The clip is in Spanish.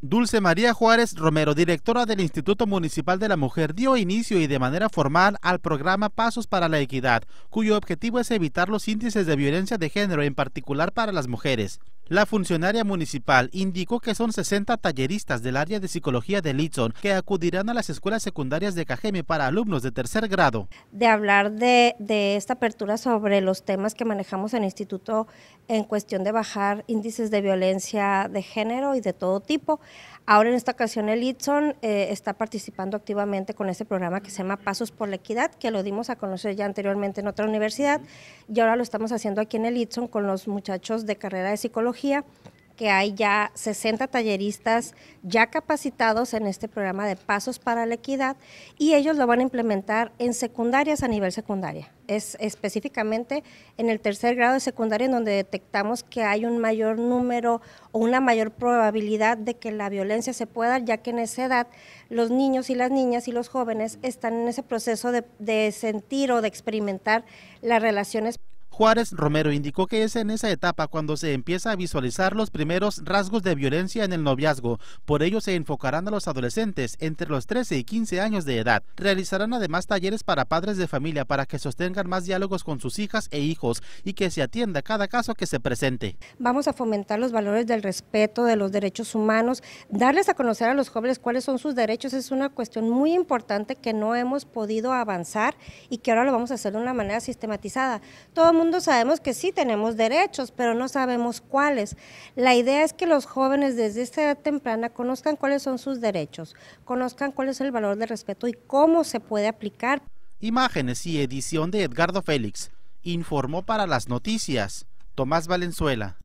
Dulce María Juárez Romero, directora del Instituto Municipal de la Mujer, dio inicio y de manera formal al programa Pasos para la Equidad, cuyo objetivo es evitar los índices de violencia de género, en particular para las mujeres. La funcionaria municipal indicó que son 60 talleristas del área de psicología de Litson que acudirán a las escuelas secundarias de Cajeme para alumnos de tercer grado. De hablar de, esta apertura sobre los temas que manejamos en el instituto en cuestión de bajar índices de violencia de género y de todo tipo. Ahora en esta ocasión el Litson eh, está participando activamente con este programa que se llama Pasos por la Equidad, que lo dimos a conocer ya anteriormente en otra universidad y ahora lo estamos haciendo aquí en el Litson con los muchachos de carrera de psicología que hay ya 60 talleristas ya capacitados en este programa de Pasos para la Equidad y ellos lo van a implementar en secundarias a nivel secundaria. Es específicamente en el tercer grado de secundaria en donde detectamos que hay un mayor número o una mayor probabilidad de que la violencia se pueda, ya que en esa edad los niños y las niñas y los jóvenes están en ese proceso de, de sentir o de experimentar las relaciones Juárez Romero indicó que es en esa etapa cuando se empieza a visualizar los primeros rasgos de violencia en el noviazgo. Por ello se enfocarán a los adolescentes entre los 13 y 15 años de edad. Realizarán además talleres para padres de familia para que sostengan más diálogos con sus hijas e hijos y que se atienda cada caso que se presente. Vamos a fomentar los valores del respeto, de los derechos humanos, darles a conocer a los jóvenes cuáles son sus derechos es una cuestión muy importante que no hemos podido avanzar y que ahora lo vamos a hacer de una manera sistematizada. Todo el mundo sabemos que sí tenemos derechos, pero no sabemos cuáles. La idea es que los jóvenes desde esta edad temprana conozcan cuáles son sus derechos, conozcan cuál es el valor del respeto y cómo se puede aplicar. Imágenes y edición de Edgardo Félix. Informó para las noticias Tomás Valenzuela.